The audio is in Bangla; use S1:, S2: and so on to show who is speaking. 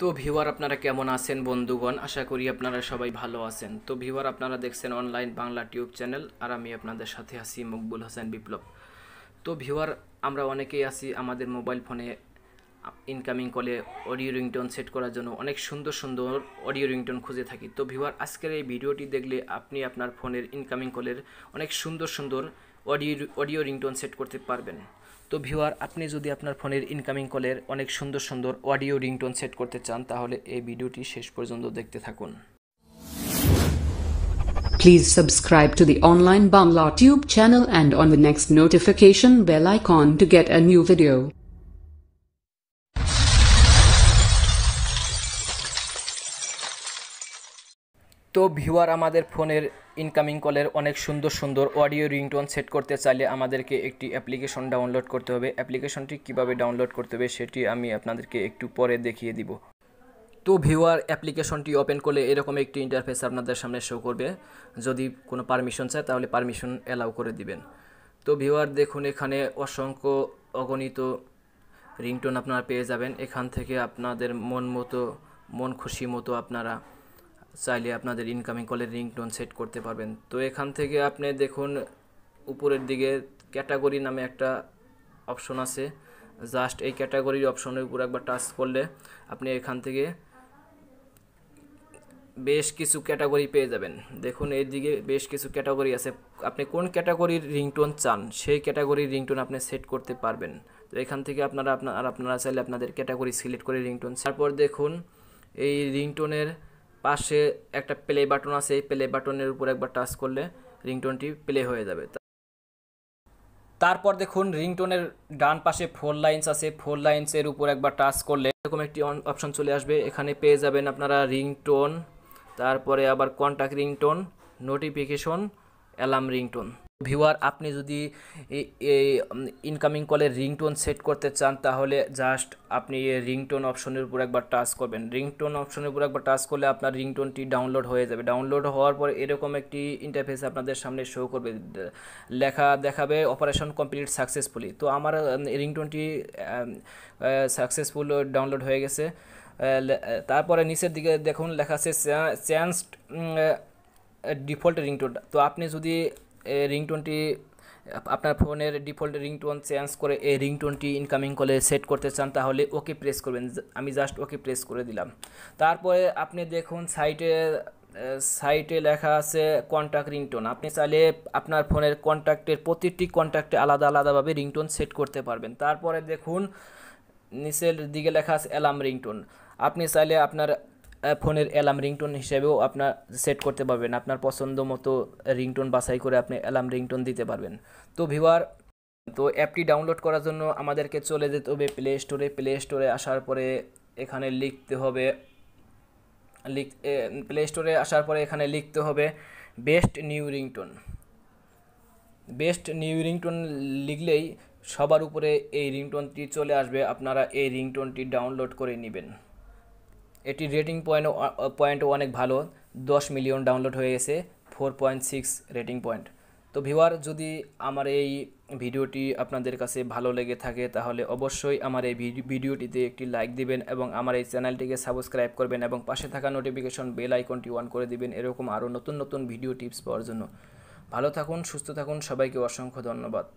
S1: তো ভিউয়ার আপনারা কেমন আছেন বন্ধুগণ আশা করি আপনারা সবাই ভালো আছেন তো ভিউয়ার আপনারা দেখছেন অনলাইন বাংলা টিউব চ্যানেল আর আমি আপনাদের সাথে আছি মকবুল হোসেন বিপ্লব তো ভিউয়ার আমরা অনেকেই আছি আমাদের মোবাইল ফোনে ইনকামিং কলে অডিও রিংটোন সেট করার জন্য অনেক সুন্দর সুন্দর অডিও রিংটোন খুঁজে থাকি তো ভিউয়ার আজকের এই ভিডিওটি দেখলে আপনি আপনার ফোনের ইনকামিং কলের অনেক সুন্দর সুন্দর অডিও অডিও রিংটোন সেট করতে পারবেন তো ভিউয়ার আপনি যদি আপনার ফোনের ইনকামিং কলের অনেক সুন্দর সুন্দর অডিও রিংটোন সেট করতে চান তাহলে এই ভিডিওটি শেষ পর্যন্ত দেখতে থাকুন please subscribe to the online Bangla YouTube channel and on the next notification bell icon to get a new video তো ভিউয়ার আমাদের ফোনের ইনকামিং কলের অনেক সুন্দর সুন্দর অডিও রিংটোন সেট করতে চাইলে আমাদেরকে একটি অ্যাপ্লিকেশন ডাউনলোড করতে হবে অ্যাপ্লিকেশনটি কিভাবে ডাউনলোড করতে হবে সেটি আমি আপনাদেরকে একটু পরে দেখিয়ে দিব তো ভিউয়ার অ্যাপ্লিকেশনটি ওপেন করলে এরকম একটি ইন্টারফেস আপনাদের সামনে শো করবে যদি কোনো পারমিশন চায় তাহলে পারমিশন অ্যালাউ করে দিবেন তো ভিউয়ার দেখুন এখানে অসংখ্য অগণিত রিংটোন আপনারা পেয়ে যাবেন এখান থেকে আপনাদের মন মতো মন খুশি মতো আপনারা চাইলে আপনাদের ইনকামিং কলের রিংটোন সেট করতে পারবেন তো এখান থেকে আপনি দেখুন উপরের দিকে ক্যাটাগরি নামে একটা অপশন আছে জাস্ট এই ক্যাটাগরির অপশনের উপর একবার টাচ করলে আপনি এখান থেকে বেশ কিছু ক্যাটাগরি পেয়ে যাবেন দেখুন এর দিকে বেশ কিছু ক্যাটাগরি আছে আপনি কোন ক্যাটাগরির রিংটোন চান সেই ক্যাটাগরির রিংটোন আপনি সেট করতে পারবেন তো এখান থেকে আপনারা আপনার আর আপনারা চাইলে আপনাদের ক্যাটাগরি সিলেক্ট করে রিংটোন তারপর দেখুন এই রিংটোনের পাশে একটা প্লে বাটন আছে এই প্লে বাটনের উপর একবার টাচ করলে রিংটোনটি প্লে হয়ে যাবে তারপর দেখুন রিংটোনের ডান পাশে ফোর লাইন্স আছে ফোর লাইন্সের উপর একবার টাচ করলে এরকম একটি অপশন চলে আসবে এখানে পেয়ে যাবেন আপনারা রিংটোন তারপরে আবার contact ringtone notification alarm ringtone viewer আপনি যদি ইনকামিং কলের রিংটোন সেট করতে চান তাহলে জাস্ট আপনি রিংটোন অপশনের উপর একবার টাচ করবেন রিংটোন অপশনের উপর একবার টাচ করলে আপনার রিংটোনটি ডাউনলোড হয়ে যাবে ডাউনলোড হওয়ার পর এরকম একটি ইন্টারফেস আপনাদের সামনে শো করবে লেখা দেখাবে অপারেশন কমপ্লিট সাকসেসফুলি তো আমার রিংটোনটি সাকসেসফুল ডাউনলোড হয়ে গেছে তারপরে নিচের দিকে দেখুন লেখা আছে চ্যান্সড ডিফল্ট রিংটোন তো আপনি যদি রিংটোনটি আপনার ফোনের ডিফল্ট রিংটোন চেঞ্জ করে এই রিংটোনটি ইনকামিং কলে সেট করতে চান তাহলে ওকে প্রেস করবেন আমি জাস্ট ওকে প্রেস করে দিলাম তারপরে আপনি দেখুন সাইটে সাইটে লেখা আছে কন্ট্যাক্ট রিংটোন আপনি চাইলে আপনার ফোনের কন্ট্যাক্টের প্রতিটি কন্ট্যাক্টে আলাদা আলাদাভাবে রিংটোন সেট করতে পারবেন তারপরে দেখুন নিচের দিকে লেখা আছে অ্যালার্ম রিংটোন আপনি চাইলে আপনার ফোনের অ্যালার্ম রিংটোন হিসেবেও আপনার সেট করতে পারবেন আপনার পছন্দ মতো রিংটোন বাছাই করে আপনি অ্যালার্ম রিংটোন দিতে পারবেন তো ভিওয়ার তো অ্যাপটি ডাউনলোড করার জন্য আমাদেরকে চলে যেতে হবে প্লে স্টোরে প্লে স্টোরে আসার পরে এখানে লিখতে হবে লিখ প্লে স্টোরে আসার পরে এখানে লিখতে হবে best new ringtone best new ringtone লিখলেই সবার উপরে এই রিংটোনটি চলে আসবে আপনারা এই রিংটোনটি ডাউনলোড করে নেবেন এটি রেটিং পয়েন্ট পয়েন্ট অনেক ভালো দশ মিলিয়ন ডাউনলোড হয়ে গেছে four point six rating point তো ভিউয়ার যদি আমার এই ভিডিওটি আপনাদের কাছে ভালো লেগে থাকে তাহলে অবশ্যই আমার এই ভিডিওটিতে একটি লাইক দিবেন এবং আমার এই চ্যানেলটিকে সাবস্ক্রাইব করবেন এবং পাশে থাকা নোটিফিকেশন বেল আইকনটি অন করে দিবেন এরকম আরও নতুন নতুন ভিডিও টিপস পাওয়ার জন্য ভালো থাকুন সুস্থ থাকুন সবাইকে অসংখ্য ধন্যবাদ